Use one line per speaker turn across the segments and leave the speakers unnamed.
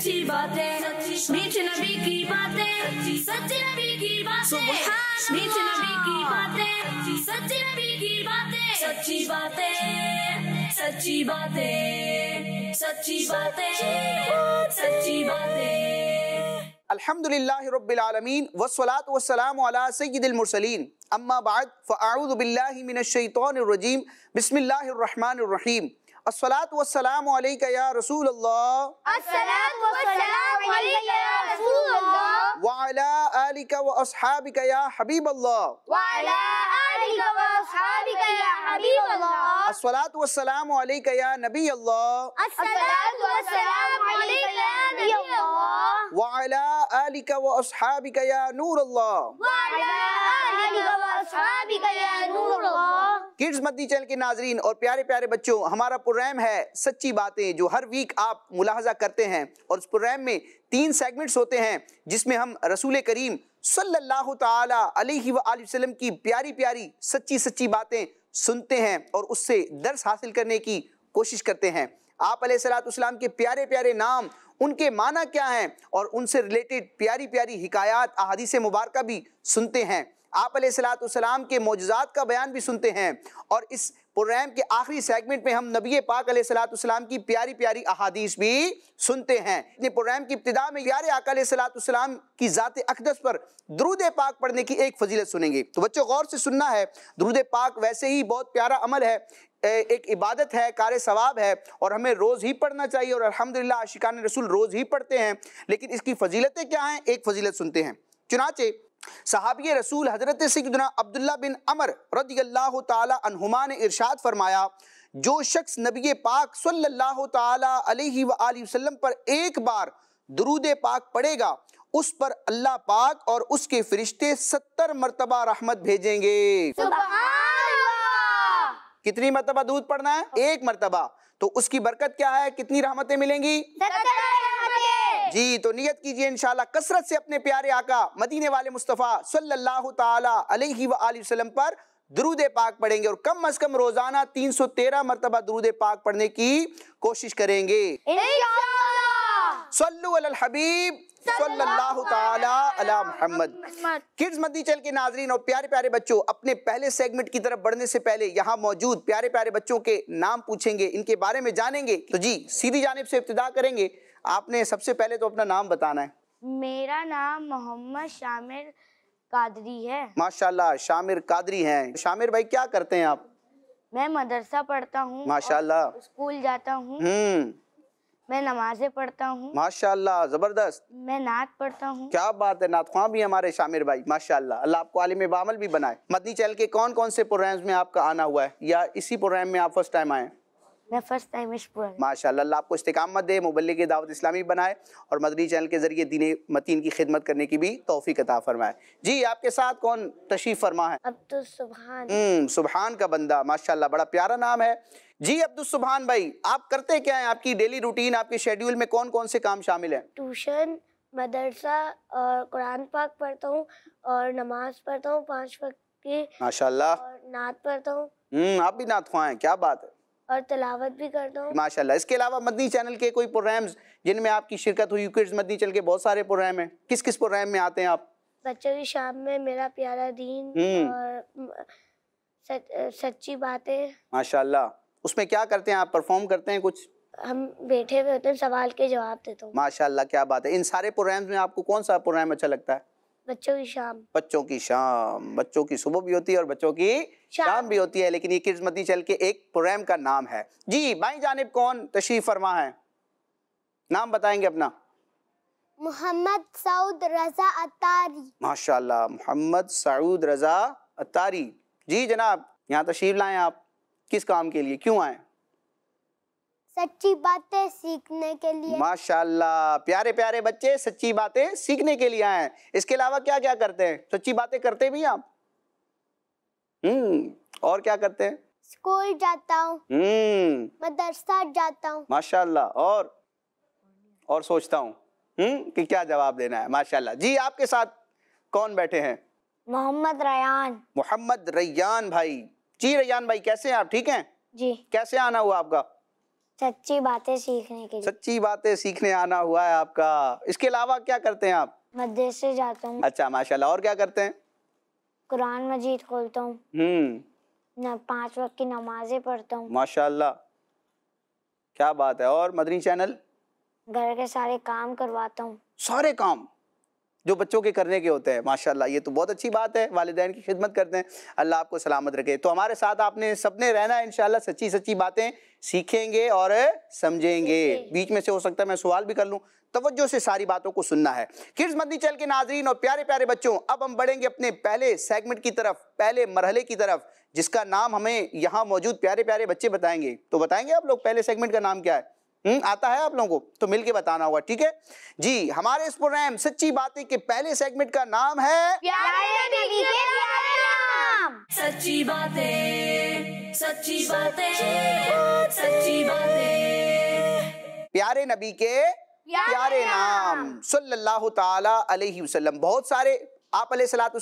अच्छी बातें मीठे नबी की बातें सच्चे नबी की बातें मीठे नबी की बातें सच्चे नबी की बातें सच्ची बातें सच्ची बातें सच्ची बातें सच्ची बातें
الصلاة والسلام عليك يا رسول الله الصلاة والسلام عليك يا رسول الله وعلى آلك وأصحابك يا حبيب الله وعلى آلك وأصحابك يا حبيب الله الصلاة والسلام عليك يا نبي الله
الصلاة والسلام عليك يا نبي الله
وعلى آلك وأصحابك يا نور الله
وعلى آلك وأصحابك يا نور الله
किड्स मद्दी चैनल के नाजरीन और प्यारे प्यारे बच्चों हमारा प्रोग्राम है सच्ची बातें जो हर वीक आप मुलाहजा करते हैं और उस प्रोग्राम में तीन सेगमेंट्स होते हैं जिसमें हम रसूल करीम सल्लल्लाहु ताला अलैहि वसल्लम की प्यारी प्यारी सच्ची सच्ची बातें सुनते हैं और उससे दर्स हासिल करने की कोशिश करते हैं आप सलाम के प्यारे प्यारे नाम उनके माना क्या हैं और उनसे रिलेटेड प्यारी प्यारी हिकायात अहादीस मुबारक भी सुनते हैं आप सलाम के मोजात का बयान भी सुनते हैं और इस प्रोग्राम के आखिरी सेगमेंट में हम नबी पाक सलाम की प्यारी प्यारी अहादीस भी सुनते हैं प्रोग्राम की इब्तदा में प्यारे आकाम की ज़ात अकदस पर द्रूद पाक पढ़ने की एक फजीलत सुनेंगे तो बच्चों गौर से सुनना है द्रूद पाक वैसे ही बहुत प्यारा अमल है एक इबादत है कार सवाब है और हमें रोज़ ही पढ़ना चाहिए और अलहमदिल्ला आशिकान रसूल रोज़ ही पढ़ते हैं लेकिन इसकी फजीलतें क्या हैं एक फजीलत सुनते हैं चुनाचे सहाबी रसूल हज़रत सदना अब्दुल्ला बिन अमर रदील्ला तहुमा ने इरशाद फरमाया जो शख्स नबी पाक सल्लल्लाहु अलैहि वसल्लम पर एक बार दरूद पाक पढ़ेगा उस पर अल्लाह पाक और उसके फरिश्ते सत्तर मरतबा रहमत भेजेंगे कितनी मरतबा दूध पढ़ना है एक मरतबा तो उसकी बरकत क्या है कितनी रहमतें मिलेंगी जी तो नियत कीजिए इनशाला कसरत से अपने प्यारे आका मदीने वाले मुस्तफ़ा सल्लल्लाहु ताला अलैहि वसल्लम पर दरूद पाक पढ़ेंगे और कम अज कम रोजाना तीन सौ तेरह मरतबा दरूद पाक पढ़ने की कोशिश करेंगे मदी चल के नाजरीन और प्यारे प्यारे बच्चों अपने पहले सेगमेंट की तरफ बढ़ने से पहले यहाँ मौजूद प्यारे प्यारे बच्चों के नाम पूछेंगे इनके बारे में जानेंगे तो जी सीधी जानब से इब्तदा करेंगे आपने सबसे पहले तो अपना नाम बताना है
मेरा नाम मोहम्मद शामिर कादरी है
माशाल्लाह शामिर कादरी हैं शामिर भाई क्या करते हैं आप
मैं मदरसा पढ़ता हूँ
माशाल्लाह
स्कूल जाता हूँ हम्म। मैं नमाजे पढ़ता हूँ
माशाल्लाह जबरदस्त
मैं नात पढ़ता हूँ
क्या बात है नात ख्वां भी हमारे शामिर भाई माशाल्लाह अल्लाह आपको आलिम बामल भी बनाए मदनी चैल के कौन कौन से प्रोग्राम्स में आपका आना हुआ है या इसी प्रोग्राम में आप फर्स्ट टाइम आए मैं फर्स्ट टाइम माशा माशाल्लाह आपको इस्तेकामत दे मुबल्ले की दावत इस्लामी बनाए और मदनी चैनल के ज़रिए दीन मतीन की खिदमत करने की भी तोहफी अता फरमाए जी आपके साथ कौन तशरीफ़ फरमा है
अब्दुल तो
सुबहान हम्म, का बंदा माशा बड़ा प्यारा नाम है जी सुबहान भाई आप करते क्या है आपकी डेली रूटीन आपके शेड्यूल में कौन कौन से काम शामिल है
ट्यूशन मदरसा और कुरान पाक पढ़ता हूँ और नमाज पढ़ता हूँ पाँच वक्त की माशाल्लाह नात पढ़ता हूँ
हम्म, आप भी नात खुआ क्या बात है
और तलावत भी करता हूँ
माशाल्लाह इसके अलावा मदनी चैनल के कोई प्रोग्राम्स जिनमें आपकी शिरकत हुई किड्स मदनी चैनल के बहुत सारे प्रोग्राम हैं किस किस प्रोग्राम में आते हैं आप
बच्चों की शाम में मेरा प्यारा दीन हम्म। और सच, सच्ची बातें
माशाल्लाह उसमें क्या करते हैं आप परफॉर्म करते हैं कुछ
हम बैठे हुए होते हैं सवाल के जवाब देते हूँ
माशाल्लाह क्या बात है इन सारे प्रोग्राम्स में आपको कौन सा प्रोग्राम अच्छा लगता है
बच्चों की शाम
बच्चों की शाम बच्चों की सुबह भी होती है और बच्चों की शाम, शाम भी होती है लेकिन ये किस्मती चल के एक प्रोग्राम का नाम है जी बाई जानब कौन तशीफ फरमा है नाम बताएंगे अपना
मोहम्मद सऊद रजा अतारी
माशाल्लाह मोहम्मद सऊद रजा अतारी जी जनाब यहाँ तशीफ लाए आप किस काम के लिए क्यों आए सच्ची बातें सीखने के लिए माशाल्लाह प्यारे प्यारे बच्चे सच्ची बातें सीखने के लिए आए इसके अलावा क्या क्या करते हैं सच्ची बातें करते भी आप हम्म और क्या करते हैं
स्कूल जाता हूँ
हम्म।
मदरसा जाता हूँ
माशाल्लाह और और सोचता हूँ हम्म, कि क्या जवाब देना है माशाल्लाह जी आपके साथ कौन बैठे हैं मोहम्मद रयान मोहम्मद रैयान भाई जी रैयान भाई कैसे हैं आप ठीक हैं जी कैसे आना हुआ आपका सच्ची बातें सीखने के लिए सच्ची बातें सीखने आना हुआ है आपका इसके अलावा क्या करते हैं आप
मदरसे जाता हूँ
अच्छा माशाल्लाह और क्या करते हैं
कुरान मजीद खोलता हूँ
हम्म
पांच वक्त की नमाजें पढ़ता हूँ
माशाल्लाह क्या बात है और मदनी चैनल
घर के सारे काम करवाता हूँ
सारे काम जो बच्चों के करने के होते हैं माशाल्लाह ये तो बहुत अच्छी बात है वालदेन की खिदमत करते हैं अल्लाह आपको सलामत रखे तो हमारे साथ आपने सबने रहना है इन सच्ची सच्ची बातें सीखेंगे और समझेंगे बीच में से हो सकता है मैं सवाल भी कर लूँ तवज्जो से सारी बातों को सुनना है किस मदनी चल के नाजरीन और प्यारे प्यारे बच्चों अब हम बढ़ेंगे अपने पहले सेगमेंट की तरफ पहले मरहले की तरफ जिसका नाम हमें यहाँ मौजूद प्यारे प्यारे बच्चे बताएंगे तो बताएंगे आप लोग पहले सेगमेंट का नाम क्या है हम्म, आता है आप लोगों को तो मिलके बताना होगा ठीक है जी हमारे इस प्रोग्राम सच्ची बातें के पहले सेगमेंट का नाम है प्यारे दीदी के प्यारे नाम सच्ची
बातें सच्ची बातें सच्ची बातें
प्यारे नबी के प्यारे नाम सल्लल्लाहु ताला अलैहि वसल्लम बहुत सारे आप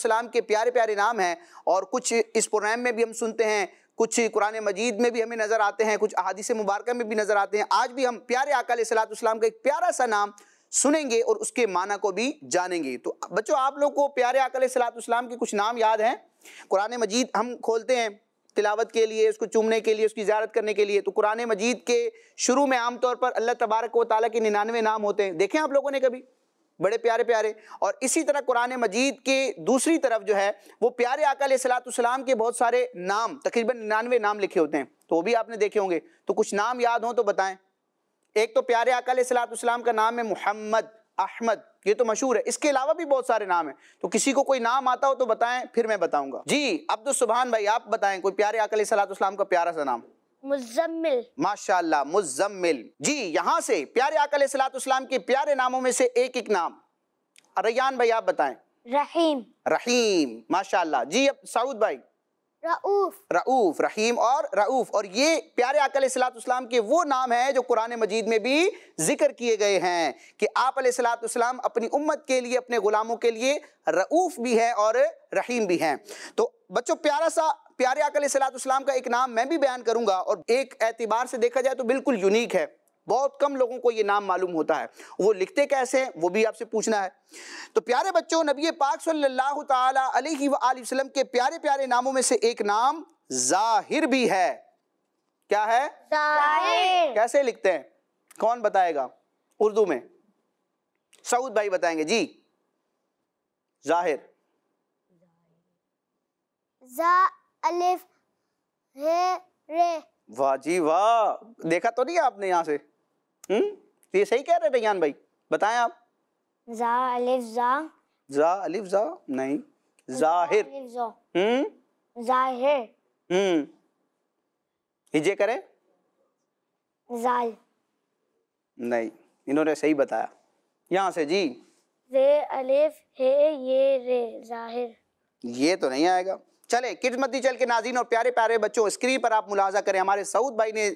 सलाम के प्यारे प्यारे नाम हैं और कुछ इस प्रोग्राम में भी हम सुनते हैं कुछ कुरान मजीद में भी हमें नज़र आते हैं कुछ अहादीस मुबारक में भी नज़र आते हैं आज भी हम प्यारे सलात सलाम का एक प्यारा सा नाम सुनेंगे और उसके माना को भी जानेंगे तो बच्चों आप लोग को प्यारे सलात सलाम के कुछ नाम याद हैं कुरान मजीद हम खोलते हैं तिलावत के लिए उसको चूमने के लिए उसकी ज्यारत करने के लिए तो कुरान मजीद के शुरू में आमतौर पर अल्लाह तबारक व ताली के निन्यानवे नाम होते हैं देखें आप लोगों ने कभी बड़े प्यारे प्यारे और इसी तरह कुरान मजीद के दूसरी तरफ जो है वो प्यारे आकल सलाम के बहुत सारे नाम तकरीबन निन्यानवे नाम लिखे होते हैं तो वो भी आपने देखे होंगे तो कुछ नाम याद हों तो बताएं एक तो प्यारे सलात उसम का नाम है मोहम्मद अहमद ये तो मशहूर है इसके अलावा भी बहुत सारे नाम हैं तो किसी को कोई नाम आता हो तो बताएं फिर मैं बताऊंगा जी अब्दुल सुबहान भाई आप बताएं कोई प्यारे आकल सलाम का प्यारा सा नाम मुजम्मिल माशाल्लाह मुजम्मिल जी यहाँ से प्यारे आकल सलाम के प्यारे नामों में से एक एक नाम रैयान भाई आप बताएं रहीम रहीम माशाल्लाह जी अब साउद भाई रऊफ रऊफ रहीम और रऊफ और ये प्यारे आकल सलाम के वो नाम है जो कुरान मजीद में भी जिक्र किए गए हैं कि आप सलाम अपनी उम्मत के लिए अपने गुलामों के लिए रऊफ भी है और रहीम भी हैं तो बच्चों प्यारा सा प्यारे अकल सलाम का एक नाम मैं भी बयान करूंगा और एक एतबार से देखा जाए तो बिल्कुल यूनिक है बहुत कम लोगों को ये नाम मालूम होता है वो लिखते कैसे हैं वो भी आपसे पूछना है तो प्यारे बच्चों नबी पाक सल्लल्लाहु अलैहि वसल्लम के प्यारे प्यारे नामों में से एक नाम जाहिर भी है क्या है कैसे लिखते हैं कौन बताएगा उर्दू में सऊद भाई बताएंगे जी जाहिर
जा अलिफ हे रे
वाह जी वाह देखा तो नहीं आपने यहाँ से हम्म तो ये सही कह रहे रैयान भाई बताएं आप
जा अलिफ जा
जा अलिफ जा नहीं जाहिर हम्म जाहिर हम्म हिजे करें जाल नहीं इन्होंने सही बताया यहाँ से जी रे अलिफ हे ये रे जाहिर ये तो नहीं आएगा चले किरमती चल के नाजीन और प्यारे प्यारे बच्चों स्क्रीन पर आप मुलाजा करें हमारे सऊद भाई ने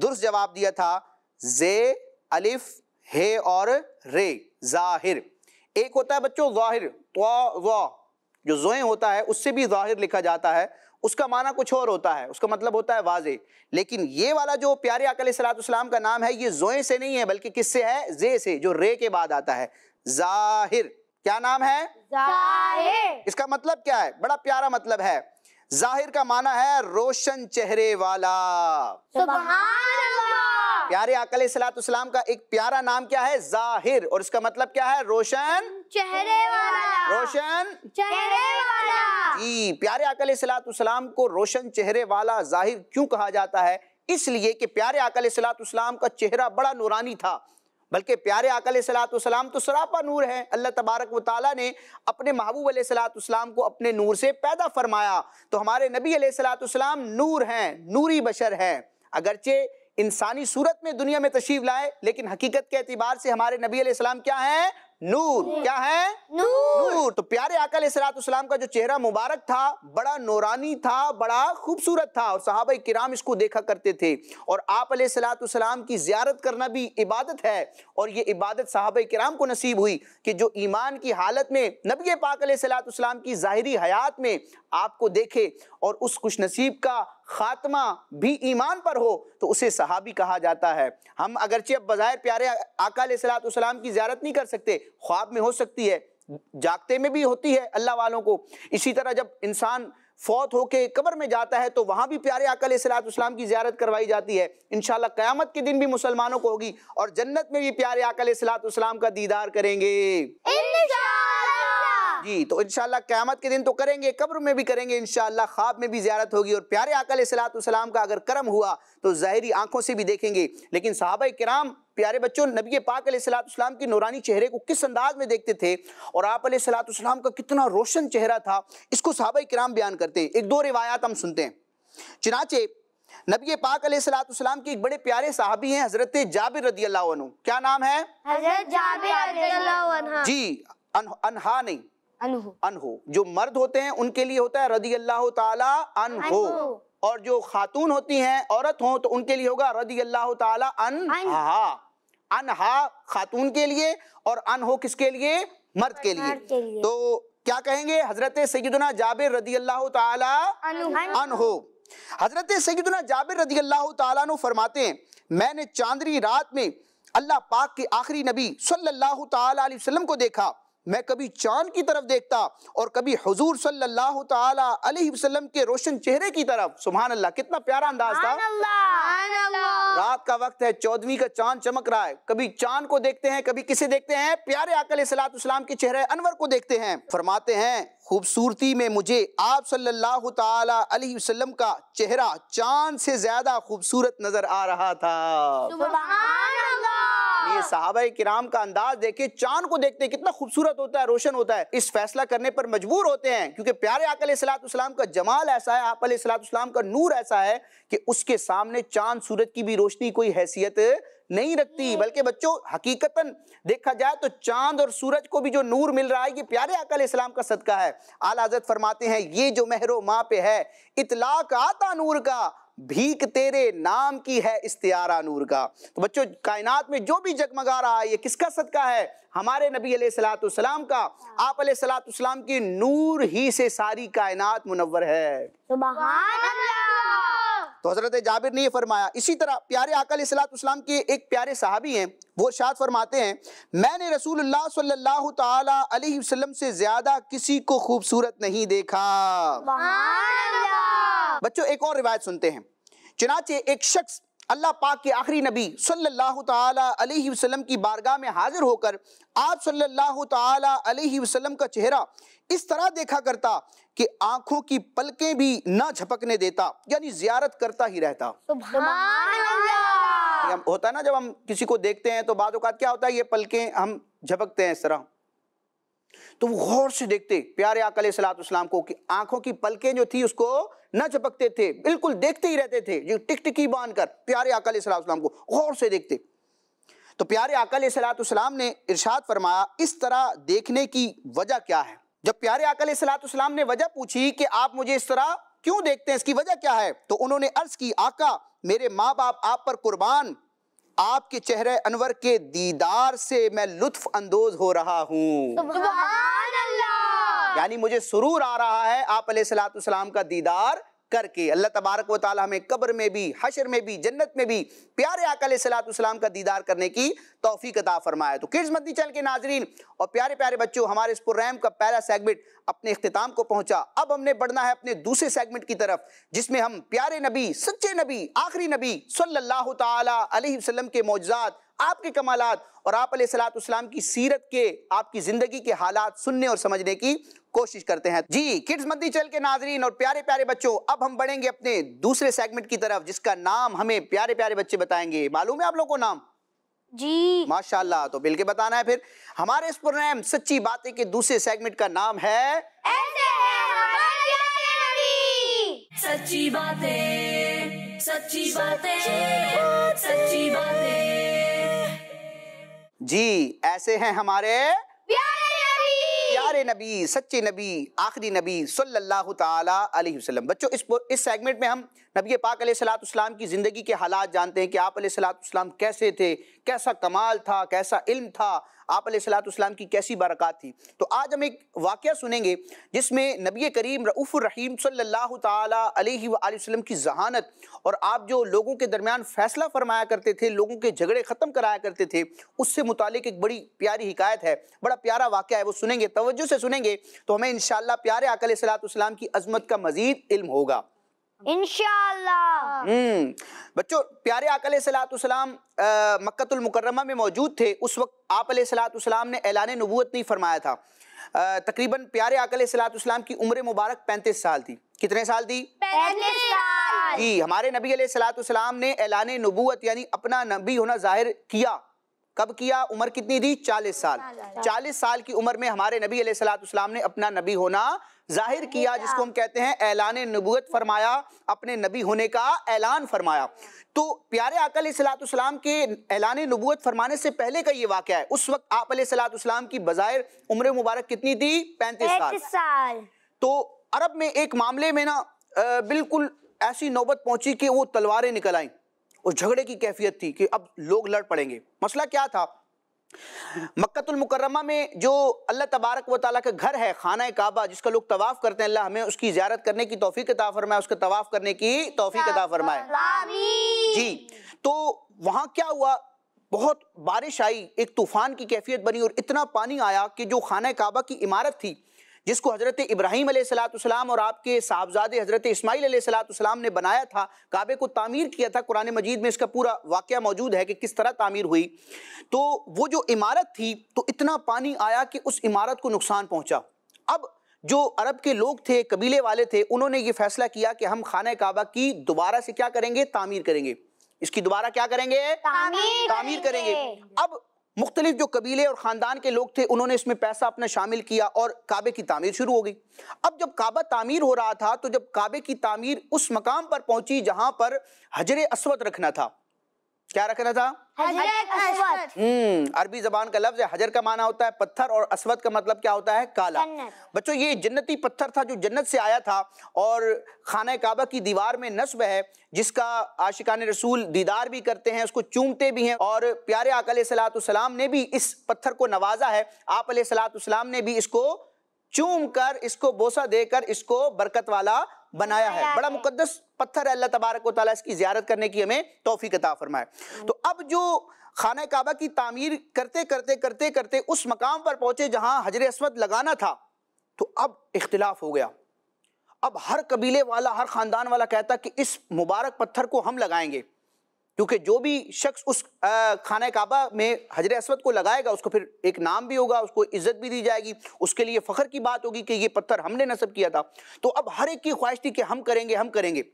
दुरुस्त जवाब दिया था जे अलिफ हे और रे जाहिर एक होता है बच्चों जाहिर तो जो जोए होता है उससे भी जाहिर लिखा जाता है उसका माना कुछ और होता है उसका मतलब होता है वाजे लेकिन ये वाला जो प्यारे अकल सलाम का नाम है ये जोए से नहीं है बल्कि किससे है जे से जो रे के बाद आता है जाहिर क्या नाम है जाहिर इसका मतलब क्या है बड़ा प्यारा मतलब है जाहिर का माना है रोशन चेहरे वाला प्यारे अकल सलाम का एक प्यारा नाम क्या है जाहिर और इसका मतलब क्या है रोशन
चेहरे वाला रोशन चेहरे वाला
जी प्यारे अकल सलाम को रोशन चेहरे वाला जाहिर क्यों कहा जाता है इसलिए कि प्यारे अकल सलाम का चेहरा बड़ा नूरानी था बल्कि प्यारे आकल सलाम तो सरापा नूर है अल्लाह तबारक वाली ने अपने महबूब सलाम को अपने नूर से पैदा फरमाया तो हमारे नबी सलातम नूर हैं नूरी बशर हैं अगरचे इंसानी सूरत में दुनिया में तशीफ लाए लेकिन हकीकत के अतबार से हमारे नबी सलाम क्या हैं नूर क्या है नूर, नूर। तो प्यारे आकल इसरातम का जो चेहरा मुबारक था बड़ा नौरानी था बड़ा खूबसूरत था और साहब किराम इसको देखा करते थे और आप सलाम की जियारत करना भी इबादत है और ये इबादत साहब किराम को नसीब हुई कि जो ईमान की हालत में नबी पाक सलाम की ज़ाहरी हयात में आपको देखे और उस खुश नसीब का खात्मा भी ईमान पर हो तो उसे सहाबी कहा जाता है हम अगरचे अब बज़ाहिर प्यारे सलात सलाम की ज्यारत नहीं कर सकते ख्वाब में हो सकती है जागते में भी होती है अल्लाह वालों को इसी तरह जब इंसान फौत होके कब्र में जाता है तो वहाँ भी प्यारे अकल सलाम की ज्यारत करवाई जाती है इन क़यामत के दिन भी मुसलमानों को होगी और जन्नत में भी प्यारे अकल सलाम का दीदार करेंगे हाँ। जी तो इनशाला क्यामत के दिन तो करेंगे कब्र में भी करेंगे इनशाला ख्वाब में भी ज्यारत होगी और प्यारे अकल सलाम का अगर करम हुआ तो जहरी आंखों से भी देखेंगे लेकिन साहब कराम प्यारे बच्चों नबी पाक सलाम के नौरानी चेहरे को किस अंदाज में देखते थे और आप सलाम का कितना रोशन चेहरा था इसको साहब कराम बयान करते हैं एक दो रिवायात हम सुनते हैं चनाचे नबी पाक सलाम के एक बड़े प्यारे साहबी हैं हजरत जाबिर रदी अल्लाह क्या नाम है जाबिर जी अनहा नहीं अनहो जो मर्द होते हैं उनके लिए होता है रदी अल्लाह ताला अनहु और जो खातून होती हैं औरत हो तो उनके लिए होगा रदी अल्लाह ताला अनहा अनहा खातून के लिए और अनहो किसके लिए मर्द के लिए, तो क्या कहेंगे हजरत सैदुना जाबिर रदी अल्लाह ताला अनहो हजरत सैदुना जाबिर रदी अल्लाह तु फरमाते हैं मैंने चांदनी रात में अल्लाह पाक के आखिरी नबी सल्लल्लाहु अलैहि वसल्लम को देखा मैं कभी चांद की तरफ देखता और कभी हजूर सल्लल्लाहु अलैहि वसल्लम के रोशन चेहरे की तरफ सुबहान अल्लाह कितना प्यारा अंदाज था रात का वक्त है चौदवी का चांद चमक रहा है कभी चांद को देखते हैं कभी किसे देखते हैं प्यारे आकल सलाम के चेहरे अनवर को देखते हैं फरमाते हैं खूबसूरती में मुझे आप सल्लल्लाहु अलैहि वसल्लम का चेहरा चांद से ज्यादा खूबसूरत नजर आ रहा था देखिए साहबा किराम का अंदाज देखे चांद को देखते हैं कितना खूबसूरत होता है रोशन होता है इस फैसला करने पर मजबूर होते हैं क्योंकि प्यारे आकल सलाम का जमाल ऐसा है आप सलाम का नूर ऐसा है कि उसके सामने चांद सूरज की भी रोशनी कोई हैसियत नहीं रखती हम्म। बल्कि बच्चों हकीकतन देखा जाए तो चांद और सूरज को भी जो नूर मिल रहा है ये प्यारे अकल इस्लाम का सदका है आला हजरत फरमाते हैं ये जो मेहरो माँ पे है इतलाक आता नूर का भीख तेरे नाम की है इस्तियारा नूर का तो बच्चों कायनात में जो भी जगमगा रहा है ये किसका सदका है हमारे नबी सलाम का आप सलाम की नूर ही से सारी कायनात मुनवर है तो हजरत जाबिर ने फरमाया इसी तरह प्यारे आकल सलाम के एक प्यारे साहबी हैं वो इर्शाद फरमाते हैं मैंने रसूल सल्लल्लाहु अलैहि वसल्लम से ज़्यादा किसी को खूबसूरत नहीं देखा हाँ। बच्चों एक और रिवायत सुनते हैं चुनाचे एक शख्स अल्लाह पाक के आखिरी नबी सल्लल्लाहु ताला अलैहि वसल्लम की बारगाह में हाजिर होकर आप सल्लल्लाहु ताला अलैहि वसल्लम का चेहरा इस तरह देखा करता कि आंखों की पलकें भी ना झपकने देता यानी जियारत करता ही रहता होता है ना जब हम किसी को देखते हैं तो बाद क्या होता है ये पलकें हम झपकते हैं इस तरह तो वो गौर से देखते प्यारे आकल सलाम को कि आंखों की पलकें जो थी उसको न चपकते थे बिल्कुल देखते ही रहते थे जो टिकटिकी बांध कर प्यारे आकल सलातम को गौर से देखते तो प्यारे आकल सलातम ने इरशाद फरमाया इस तरह देखने की वजह क्या है जब प्यारे आकल सलातम ने वजह पूछी कि आप मुझे इस तरह क्यों देखते हैं इसकी वजह क्या है तो उन्होंने अर्ज की आका मेरे माँ बाप आप पर कुर्बान आपके चेहरे अनवर के दीदार से मैं लुत्फ अंदोज हो रहा हूँ यानी मुझे सुरूर आ रहा है आप सलाम का दीदार करके अल्लाह तबारक वाली हमें कब्र में भी हशर में भी जन्नत में भी प्यारे आकल सलाम का दीदार करने की तोफ़ी कदा फरमाया तो किड्स मदनी चैनल के नाजरीन और प्यारे प्यारे बच्चों हमारे इस प्रोग्राम का पहला सेगमेंट अपने अख्ताम को पहुंचा अब हमने बढ़ना है अपने दूसरे सेगमेंट की तरफ जिसमें हम प्यारे नबी सच्चे नबी आखिरी नबी सल्ला तसलम के मौजाद आपके कमालात और आप सलाम की सीरत के आपकी ज़िंदगी के हालात सुनने और समझने की कोशिश करते हैं जी किड्स मंदी चल के नाजरीन और प्यारे प्यारे बच्चों अब हम बढ़ेंगे अपने दूसरे सेगमेंट की तरफ जिसका नाम हमें प्यारे प्यारे बच्चे बताएंगे मालूम है आप लोगों को नाम जी माशाल्लाह तो बिल के बताना है फिर हमारे इस प्रोग्राम सच्ची बातें के दूसरे सेगमेंट का नाम है ऐसे
है सच्ची बातें सच्ची बातें सच्ची बातें
जी ऐसे हैं हमारे प्यारे नबी सच्चे नबी आखिरी नबी सल्लल्लाहु ताला अलैहि वसल्लम बच्चों इस इस सेगमेंट में हम नबी पाक सलाम की ज़िंदगी के हालात जानते हैं कि आप सलाम कैसे थे कैसा कमाल था कैसा इल्म था आप सलाम की कैसी बरक़ात थी तो आज हम एक वाक़ सुनेंगे जिसमें नबी करीम रहीम सल्ला तसम की जहानत और आप जो लोगों के दरमियान फ़ैसला फरमाया करते थे लोगों के झगड़े ख़त्म कराया करते थे उससे मुतल एक बड़ी प्यारी हिकायत है बड़ा प्यारा वाक़ है वो सुनेंगे तोज्जो से सुनेंगे तो हमें इन प्यारे अकल सलाम की अजमत का मज़ीद इल्म होगा हम्म बच्चों प्यारे आकल सलाम मक्तुल में मौजूद थे उस वक्त आप सलाम ने ऐलान नबूत नहीं फरमाया था आ, तकरीबन प्यारे आकल सलाम की उम्र मुबारक पैंतीस साल थी कितने साल थी
साल
जी हमारे नबी सलाम ने ऐलान नबूत यानी अपना नबी होना जाहिर किया कब किया उम्र कितनी थी चालीस साल चालीस साल की उम्र में हमारे नबी सलाम ने अपना नबी होना जाहिर किया जिसको हम कहते हैं ऐलान नबूत फरमाया अपने नबी होने का ऐलान फरमाया तो प्यारे आकल सलाम के ऐलान नबूत फरमाने से पहले का ये वाक़ है उस वक्त आप सलाम की बज़ाहिर उम्र मुबारक कितनी थी पैंतीस साल।, साल तो अरब में एक मामले में ना बिल्कुल ऐसी नौबत पहुंची कि वो तलवारें निकल आई उस झगड़े की कैफियत थी कि अब लोग लड़ पड़ेंगे मसला क्या था मक्तुलमकरमा में जो अल्लाह तबारक व ताली का घर है खाना काबा जिसका लोग तवाफ़ करते हैं अल्लाह हमें उसकी ज्यारत करने की तोफ़ी अता फरमाए उसका तवाफ़ करने की तोफ़ी अता फरमाए जी तो वहाँ क्या हुआ बहुत बारिश आई एक तूफ़ान की कैफियत बनी और इतना पानी आया कि जो खाना काबा की इमारत थी जिसको हज़रत इब्राहिम सलाम और आपके साहबजादे हज़रत इसमाइल सलाम ने बनाया था काबे को तामीर किया था कुरान मजीद में इसका पूरा वाक्य मौजूद है कि किस तरह तामीर हुई तो वो जो इमारत थी तो इतना पानी आया कि उस इमारत को नुकसान पहुंचा अब जो अरब के लोग थे कबीले वाले थे उन्होंने ये फैसला किया कि हम खाना काबा की दोबारा से क्या करेंगे तामीर करेंगे इसकी दोबारा क्या करेंगे तामीर, तामीर करेंगे।, करेंगे अब मुख्तलिफ जो कबीले और ख़ानदान के लोग थे उन्होंने इसमें पैसा अपना शामिल किया और काबे की तामीर शुरू हो गई अब जब काबा तामीर हो रहा था तो जब काबे की तामीर उस मकाम पर पहुंची जहां पर हजर असवद रखना था क्या रखना था
हम्म
अरबी जबान का लफ्ज हजर का माना होता है पत्थर और असवद का मतलब क्या होता है काला बच्चों ये जन्नती पत्थर था जो जन्नत से आया था और खाना काबा की दीवार में नस्ब है जिसका आशिकान रसूल दीदार भी करते हैं उसको चूमते भी हैं और प्यारे आकल सलाम ने भी इस पत्थर को नवाजा है आप सलाम ने भी इसको चूम कर इसको बोसा देकर इसको बरकत वाला बनाया है बड़ा मुकदस पत्थर है अल्लाह तबारक वाली इसकी ज्यारत करने की हमें तोफ़ी कता फरमाए तो हम्म। अब जो खाना काबा की तामीर करते करते करते करते उस मकाम पर पहुंचे जहां हजर असमद लगाना था तो अब इख्तलाफ हो गया अब हर कबीले वाला हर ख़ानदान वाला कहता कि इस मुबारक पत्थर को हम लगाएंगे क्योंकि जो भी शख्स उस खाना काबा में हजर असवद को लगाएगा उसको फिर एक नाम भी होगा उसको इज्जत भी दी जाएगी उसके लिए फ़ख्र की बात होगी कि ये पत्थर हमने नस्ब किया था तो अब हर एक की ख्वाहिश थी कि हम करेंगे हम करेंगे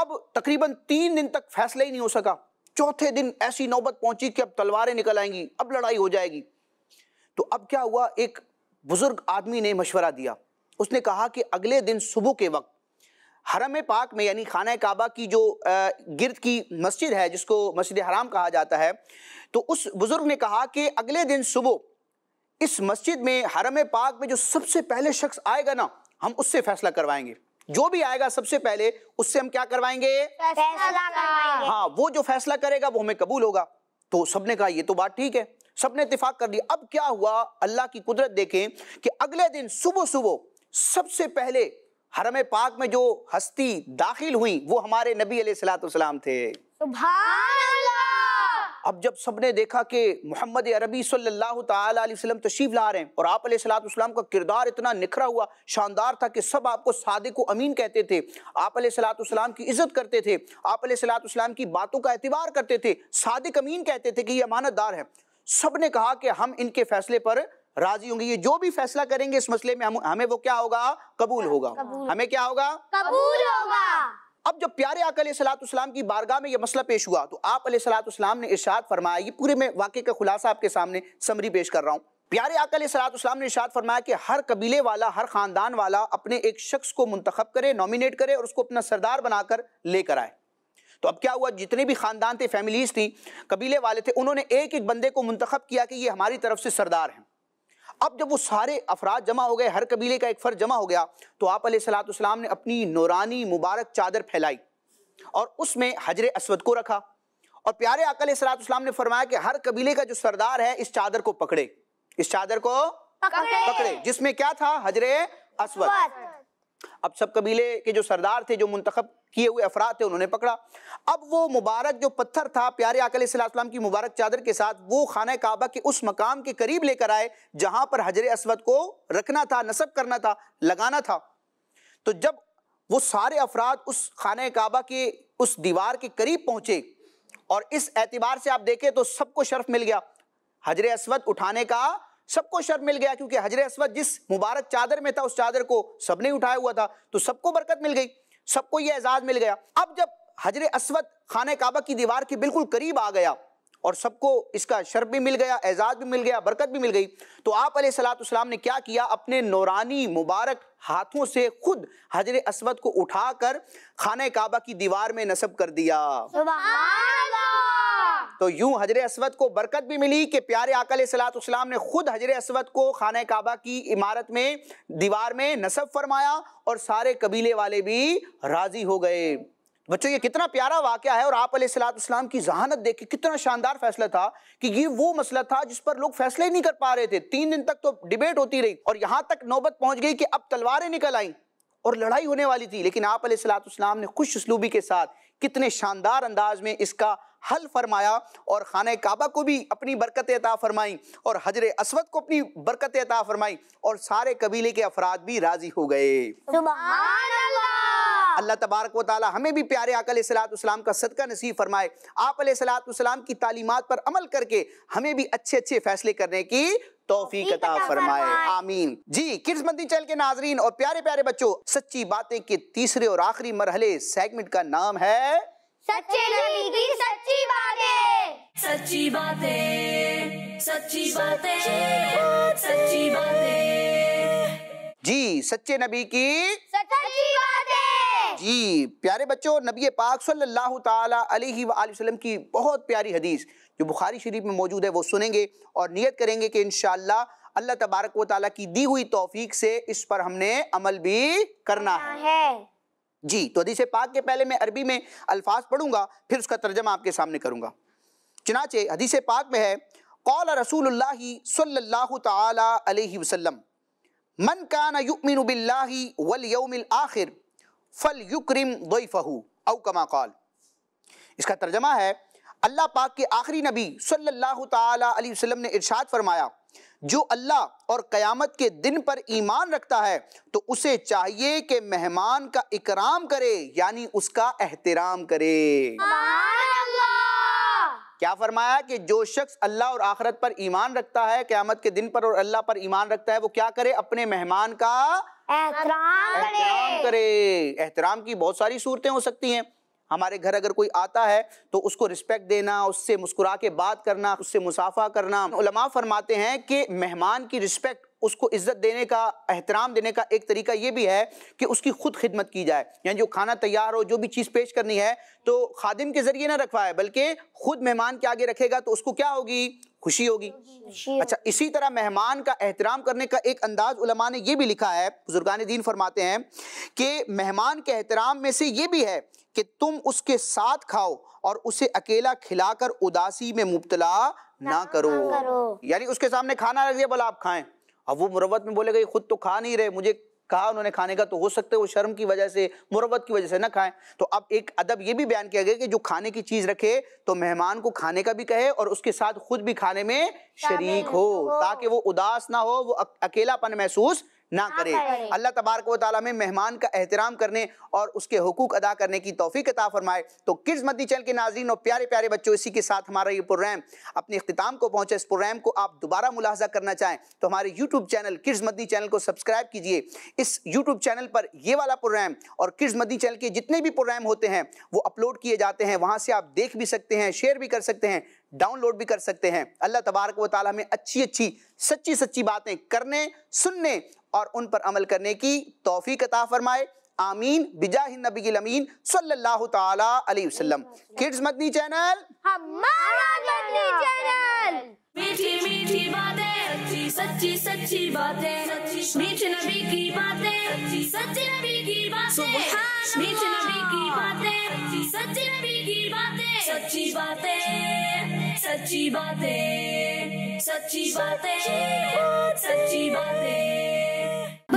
अब तकरीबन तीन दिन तक फैसला ही नहीं हो सका चौथे दिन ऐसी नौबत पहुंची कि अब तलवारें निकल आएंगी अब लड़ाई हो जाएगी तो अब क्या हुआ एक बुज़ुर्ग आदमी ने मशवरा दिया उसने कहा कि अगले दिन सुबह के वक्त हरम पाक में यानी खाना काबा की जो गिरद की मस्जिद है जिसको मस्जिद हराम कहा जाता है तो उस बुज़ुर्ग ने कहा कि अगले दिन सुबह इस मस्जिद में हरम पाक में जो सबसे पहले शख्स आएगा ना हम उससे फैसला करवाएंगे जो भी आएगा सबसे पहले उससे हम क्या करवाएंगे फैसला करवाएंगे हाँ वो जो फैसला करेगा वो हमें कबूल होगा तो सबने कहा ये तो बात ठीक है सबने इतफाक कर दिया अब क्या हुआ अल्लाह की कुदरत देखें कि अगले दिन सुबह सुबह सबसे पहले हरम पाक में जो हस्ती दाखिल हुई वो हमारे नबी सलाम थे अब जब सबने देखा कि मोहम्मद अरबी सल्लल्लाहु अलैहि वसल्लम ला रहे हैं और आप सलाम का किरदार इतना निखरा हुआ शानदार था कि सब आपको सादे को अमीन कहते थे आप सलाम की इज्जत करते थे आप सलाम की बातों का एतबार करते थे सादिक अमीन कहते थे कि ये अमानतदार है सब ने कहा कि हम इनके फैसले पर राजी होंगे ये जो भी फैसला करेंगे इस मसले में हम हमें वो क्या होगा कबूल होगा
कबूल। हमें क्या होगा
कबूल होगा अब जब प्यारे आकल सलाम की बारगाह में यह मसला पेश हुआ तो आप सलाम ने इर्शाद फरमाया ये पूरे में वाकई का खुलासा आपके सामने समरी पेश कर रहा हूँ प्यारे आकल सलाम ने इर्शाद फरमाया कि हर कबीले वाला हर ख़ानदान वाला अपने एक शख्स को मुंतखब करे नॉमिनेट करे और उसको अपना सरदार बनाकर लेकर आए तो अब क्या हुआ जितने भी ख़ानदान थे फैमिलीज़ थी कबीले वाले थे उन्होंने एक एक बंदे को मंतखब किया कि ये हमारी तरफ से सरदार हैं अब जब वो सारे अफराद जमा हो गए हर कबीले का एक फर्ज जमा हो गया तो आप सलाम ने अपनी नौरानी मुबारक चादर फैलाई और उसमें हजर असवद को रखा और प्यारे अकल सलाम ने फरमाया कि हर कबीले का जो सरदार है इस चादर को पकड़े इस चादर को
पकड़े, पकड़े
जिसमें क्या था हजरे असवद अब सब कबीले के जो सरदार थे जो मुंतखब किए हुए अफराद थे उन्होंने पकड़ा अब वो मुबारक जो पत्थर था प्यारे अकलम की मुबारक चादर के साथ वो खाना काबा के उस मकाम के करीब लेकर आए जहां पर हजर असवद को रखना था नसब करना था लगाना था तो जब वो सारे अफराद उस खाना काबा के उस दीवार के करीब पहुंचे और इस एतबार से आप देखें तो सबको शर्फ मिल गया हजर असवद उठाने का सबको शर्म मिल गया क्योंकि हजर असवद जिस मुबारक चादर में था उस चादर को सबने उठाया हुआ था तो सबको बरकत मिल गई सबको यह एजाज मिल गया अब जब हजर असवद खाने काबा की दीवार के बिल्कुल करीब आ गया और सबको इसका शर्फ भी मिल गया एजाज भी मिल गया बरकत भी मिल गई तो आप सलाम ने क्या किया अपने नौरानी मुबारक हाथों से खुद हजर असवद को उठाकर खाने काबा की दीवार में नसब कर दिया तो यूं हजर असवद को बरकत भी मिली कि प्यारे आकल सलाम ने खुद हजर असवद को खाना काबा की इमारत में दीवार में नसब फरमाया और सारे कबीले वाले भी राज़ी हो गए बच्चों ये कितना प्यारा वाक़ है और आप सलाम की जहानत देख के कितना शानदार फैसला था कि ये वो मसला था जिस पर लोग फैसले ही नहीं कर पा रहे थे तीन दिन तक तो डिबेट होती रही और यहाँ तक नौबत पहुंच गई कि अब तलवारें निकल आई और लड़ाई होने वाली थी लेकिन आप सलाम ने खुश उसलूबी के साथ कितने शानदार अंदाज में इसका हल फरमाया और खाने काबा को भी अपनी बरकत अता फरमाई और हजर असवद को अपनी बरकत अता फरमाई और सारे कबीले के अफराद भी राजी हो गए अल्लाह तबारक व हमें भी प्यारे आकल का सदका नसीब फरमाए आप सलाम की तालीमत पर अमल करके हमें भी अच्छे अच्छे फैसले करने की तोफी कता फरमाए आमीन जी किड्स मंदी चैनल के नाजरीन और प्यारे प्यारे बच्चों सच्ची बातें के तीसरे और आखिरी मरहले सेगमेंट का नाम है सच्चे
नबी की सच्ची बातें सच्ची बातें सच्ची बातें सच्ची बातें
जी सच्चे नबी की सच्ची बातें जी प्यारे बच्चों नबी पाक सल्लल्लाहु ताला अलैहि वसल्लम की बहुत प्यारी हदीस जो बुखारी शरीफ में मौजूद है वो सुनेंगे और नियत करेंगे कि इंशाल्लाह अल्लाह तबारक व ताला की दी हुई तौफीक से इस पर हमने अमल भी करना है जी तो हदीस पाक के पहले मैं अरबी में अल्फाज पढ़ूंगा फिर उसका तर्जमा आपके सामने करूंगा चनाचे हदीस पाक में है कौल रसूल तसलम मन कान आखिर फल युक्रिम कमा कौल इसका तर्जमा है अल्लाह पाक के आखिरी नबी सल्लल्लाहु अलैहि वसल्लम ने इरशाद फरमाया जो अल्लाह और क़यामत के दिन पर ईमान रखता है तो उसे चाहिए कि मेहमान का इकराम करे यानी उसका एहतराम करे क्या फरमाया कि जो शख्स अल्लाह और आखरत पर ईमान रखता है क़यामत के दिन पर और अल्लाह पर ईमान रखता है वो क्या करे अपने मेहमान का एहतराम करे एहतराम की बहुत सारी सूरतें हो सकती हैं हमारे घर अगर कोई आता है तो उसको रिस्पेक्ट देना उससे मुस्कुरा के बात करना उससे मुसाफा करना फरमाते हैं कि मेहमान की रिस्पेक्ट उसको इज्जत देने का एहतराम देने का एक तरीका ये भी है कि उसकी खुद खिदमत की जाए यानी जो खाना तैयार हो जो भी चीज़ पेश करनी है तो खादिम के ज़रिए ना रखवाए बल्कि खुद मेहमान के आगे रखेगा तो उसको क्या होगी खुशी होगी अच्छा इसी तरह मेहमान का एहतराम करने का एक अंदाज उलमा ने यह भी लिखा है बुजुर्गान दीन फरमाते हैं कि मेहमान के एहतराम में से यह भी है कि तुम उसके साथ खाओ और उसे अकेला खिलाकर उदासी में मुबतला ना, ना करो, करो। यानी उसके सामने खाना रख दिया बोला आप खाएं अब वो मुरवत में बोले गए खुद तो खा नहीं रहे मुझे कहा उन्होंने खाने का तो हो सकता है वो शर्म की वजह से मुरबत की वजह से ना खाएं तो अब एक अदब ये भी बयान किया गया कि जो खाने की चीज़ रखे तो मेहमान को खाने का भी कहे और उसके साथ खुद भी खाने में शरीक हो ताकि वो उदास ना हो वो अकेलापन महसूस ना करे अल्लाह तबारक वाली में मेहमान का एहतराम करने और उसके हकूक अदा करने की तोफ़ी अता फरमाए तो किड्स मदनी चैनल के नाजीन और प्यारे प्यारे बच्चों इसी के साथ हमारा ये प्रोग्राम अपने अख्ताम को पहुँचे इस प्रोग्राम को आप दोबारा मुलाजा करना चाहें तो हमारे YouTube channel kids Madani channel को सब्सक्राइब कीजिए इस यूट्यूब चैनल पर ये वाला प्रोग्राम और किड्स मदनी चैनल के जितने भी प्रोग्राम होते हैं वो अपलोड किए जाते हैं वहाँ से आप देख भी सकते हैं शेयर भी कर सकते हैं डाउनलोड भी कर सकते हैं अल्लाह तबारक वाली हमें अच्छी अच्छी सच्ची सच्ची बातें करने सुनने और उन पर अमल करने की तोफ़ी कता फ़रमाए आमीन बिजा नबी अमीन सल्लल्लाहु ताला अलैहि वसल्लम किड्स मदनी चैनल
हमारा मदनी चैनल मीठी मीठी बातें सच्ची सच्ची बातें मीठे नबी की बातें सच्चे नबी की बातें मीठे नबी की बातें सच्चे नबी की बातें सच्ची बातें सच्ची बातें सच्ची बातें सच्ची बातें